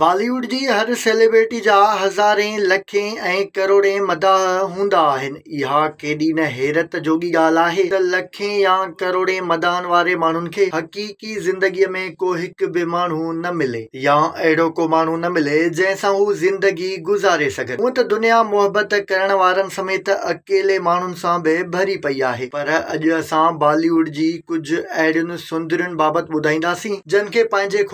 बॉलीवुड की हर सेलिब्रिटी जा हजारे लखें करोड़े मदा मदाह हूंदा आहिनि न हैरत जोगी ॻाल्हि आहे या करोड़े मदान वारे माण्हुनि खे हक़ीक़ी जिंदगी में को एक भी माण्हू न मिले या अड़ो को माण्हू न मिले जैसा वो ज़िंदगी गुज़ारे सघनि हूअं दुनिया मुहबत करण वारनि समेत अकेले माण्हुनि सां बि भरी पई है पर अज असां बॉलीवुड की कुछ अड़ियन सुंदरियुनि बाबत ॿुधाईंदासीं जिनके खे पंहिंजे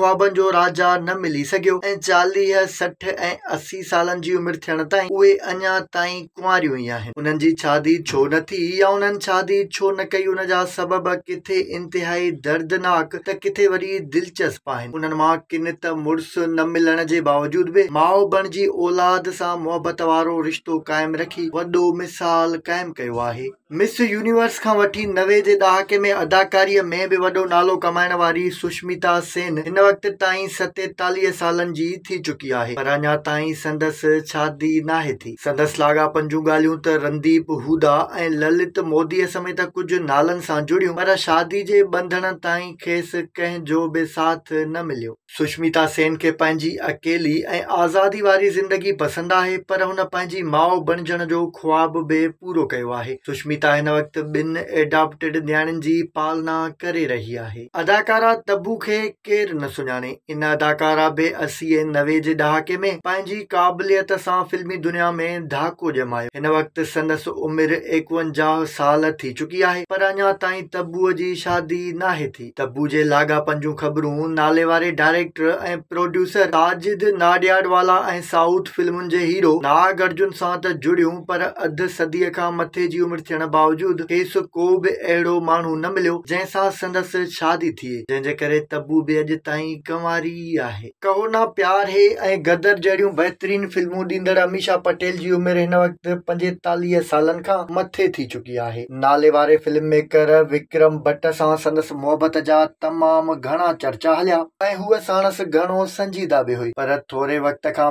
जो राजा न मिली सघियो चालीह सठि असी सालनि जी उमिरि थियण ताईं उहे अञा ताईं कुंवारियूं शादी छो न थी या उन्हनि शादी छो न कई उन सबब किथे इंतिहाई दर्दनाक त किथे वरी दिलचस्प आहिनि उन्हनि किन त मुड़ुस न मिलण जे बावजूद बि माउ बणिजी औलाद से मोहब्बत वो रिश्तो कायम रखी वॾो मिसाल कायम कयो आहे मिस यूनिवर्स खां वठी नवे जे ॾहाके में अदाकारीअ में बि वॾो नालो कमायण वाली सुष्मिता सेन हिन वक़्त ताईं सतेतालीह सालनि मुंहिंजी थी चुकी आहे पर अञा ताईं संदसि शादी नाहे थी संदसि लाॻा पंजूं ॻाल्हियूं त रणदीप हूदा ऐं ललित मोदीअ समेत कुझु नालनि सां जुड़ियूं पर शादी जे बंधन ताईं खेसि कंहिंजो बि साथ न मिलियो सुष्मिता सेन खे पंहिंजी अकेली ऐं आज़ादी वारी ज़िंदगी पसंदि आहे पर हुन पंहिंजी माउ बणजण जो ख़्वाब बि पूरो कयो आहे सुष्मिता हिन वक़्तु ॿिनि एडाप्टेड न्याणियुनि जी पालना करे रही आहे अदाकारा तबू खे केरु न सुञाणे इन अदाकारा बि असी इहे नवे जे ॾहाके में पंहिंजी क़ाबिलियत सां फिल्मी दुनिया में धाको जमा हिन वक़्तु संदसि उमिरि एकवंजाह साल थी चुकी आहे पर अञा ताईं तबूअ जी शादी नाहे थी तबू जे लाॻापन जूं ख़बरूं नाले वारे डायरेक्टर ऐं प्रोड्यूसर ताजिद नाडियाडवाला साउथ फिल्मुनि जे हीरो नाग अर्जुन सां त पर अधु सदीअ खां मथे की उम्र थियण बावजूद खेसि को बि अहिड़ो माण्हू न मिलियो जंहिंसां संदसि शादी थिए जंहिंजे करे तबू बि अॼु कंवारी आहे कहो ना प्यार है ए गदर जहिड़ियूं बहितरीन फिल्मूं ॾींदड़ अमीशा पटेल जी उम्र इन वक्त पंजेताली साल खां मथे थी चुकी है नाले वाले फिल्म मेकर विक्रम भट्ट सां संदस मोहब्बत जा तमाम घना चर्चा हलिया ऐं घो संजीदा भी हुई पर थोड़े वक़्त का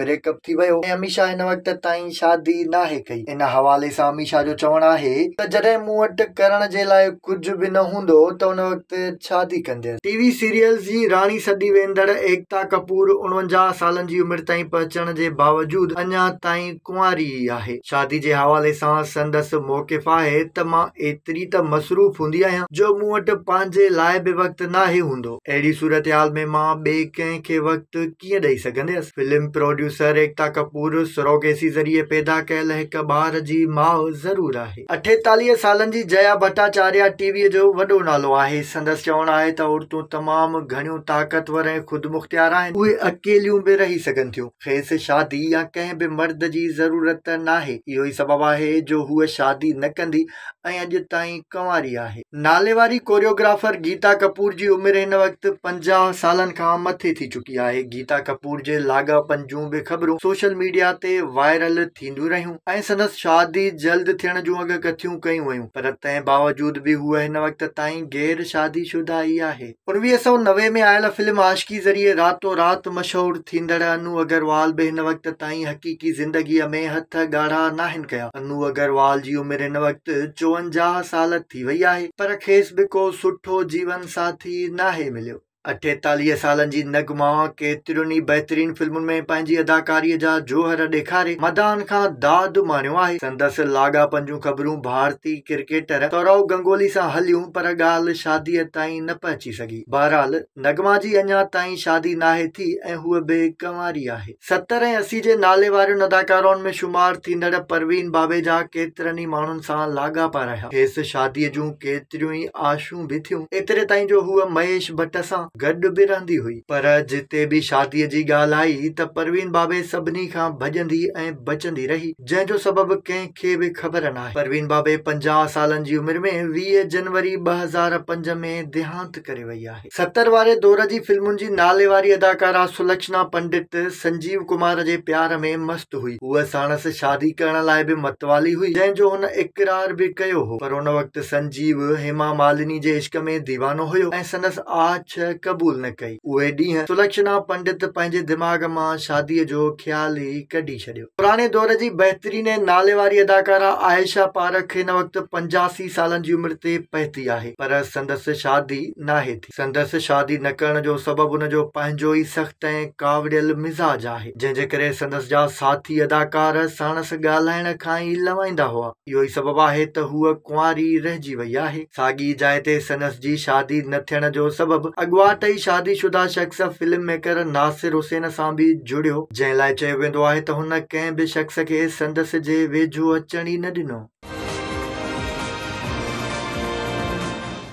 ब्रेकअप थी वियो ऐं अमीशा इन वक़्त तीन शादी नाहे कई इन हवाले से अमीशा जो चवण है त जॾहिं मूं वटि करण जे लाइ कुझु बि न हूंदो तो उन वक्त शादी कंदसि टीवी सीरियल की रानी सदी वेंदड़ एकता कपूर उणवंजाह सालनि जी उमिरि ताईं पहुचण जे बावजूद अञा ताईं कुंवारी ई आहे शादी जे हवाले सां संदसि मौक़िफ़ आहे त मां एतिरी त मसरूफ़ हूंदी आहियां जो मूं वटि पंहिंजे लाइ बि वक़्तु नाहे हूंदो सूरत हाल में मां ॿिए कंहिंखे वक़्तु कीअं ॾेई film producer Ekta Kapoor surrogacy ज़रिए पैदा कयल हिक ॿार जी माउ ज़रूर आहे अठेतालीह सालनि जी जया भट्टाचार्या टीवीअ जो वॾो नालो आहे संदसि चवणु आहे त औरतूं तमामु घणियूं ताक़तवर ऐं ख़ुदि मुख़्तियार कराइनि उहे अकेलियूं बि रही सघनि थियूं खेसि शादी या कंहिं बि मर्द जी ज़रूरत नाहे इहो ई सबबु आहे जो हूअ शादी न कंदी ऐं अॼु ताईं कंवारी आहे नाले वारी कोरियोग्राफर गीता कपूर जी उमिरि हिन वक़्तु पंजाह सालनि खां मथे थी चुकी आहे गीता कपूर जे लाॻापन जूं बि ख़बरूं सोशल मीडिया ते वायरल थींदियूं रहियूं ऐं संदसि शादी जल्द थियण जूं अॻु कथियूं कयूं वयूं पर तंहिं बावजूद बि हूअ हिन वक़्त ताईं गैर शादीशुदा ई आहे उणिवीह सौ नवे में आयल फिल्म आशकी ज़रिए राति रातो रात मशहूर थींदड़ अनु अग्रवाल इन वक़्त ताईं हक़ीक़ी जिंदगी में हथ गाढ़ा ना कया अनु अग्रवाल की उम्र इन वक्त चौवंजा साल थी वही है पर खेस भी को सुठो जीवन साथी ना मिलो अठेतालीह साल की नगमा केतिरियुनि ई बहितरीन फिल्मुनि में पंहिंजी अदाकारीअ जा जोहर ॾेखारे मदान खां दाद माणियो आहे संदसि लाॻापन जूं ख़बरूं भारतीय क्रिकेटर सौरव गंगोली से हलियूं पर ॻाल्हि शादीअ ताईं न पहुची सघी बहरहाल नगमा जी अञा ताईं शादी नाहे थी ऐं हूअ बि कंवारी आहे सतरि असी जे नाले वारनि अदाकारनि में शुमार परवीन बाबे जा केतिरनि ई माण्हुनि सां लाॻापा रहिया खेसि शादीअ जूं केतिरियूं ई आशूं बि थियूं एतिरे ताईं जो हूअ महेश भट्ट जिते बि शादीअ जी ॻाल्हि आई त परवीन बाबे सभिनी खां परवीन बाबे में देहांत करे नाले वारी अदाकारा सुलक्षणा पंडित संजीव कुमार जे प्यार में मस्त हुई हूअ साणस शादी करण लाइ बि मतवाली हुई जंहिंजो हुन इकरार बि कयो हो पर हुन वक़्तु संजीव हेमा मालिनी जे इश्क में दीवानो हुयो ऐं क़बूल न कई उहे ॾींहं सुलक्षणा पंडित पंहिंजे दिमाग़ मां शादीअ जो ई कढी छॾियो पुराणे दौर जी बहितरीन नाले वारी अदाकारा आयशा पारख हिन वक़्तु पंजासी सालनि जी उमिरि ते पहती आहे पर संदसि शादी न आहे थी जो पंहिंजो ई सख़्तु ऐं कावड़ियल मिज़ाज आहे जंहिंजे करे संदसि जा साथी अदाकार साणसि ॻाल्हाइण खां ई लवाईंदा हुआ इहो ई सबबु आहे त हूअ कुंवारी रहिजी वई आहे साॻी जाइ ते संदसि जी शादी न थियण जो सबबु अॻुवा साथ त ई शादीशुदा शख्स फिल्म मेकर नासिर हुसैन से भी जुड़ो जै लाइ चयो वेंदो कें भी शख्स के संदस के वेझो अचण ही न ॾिनो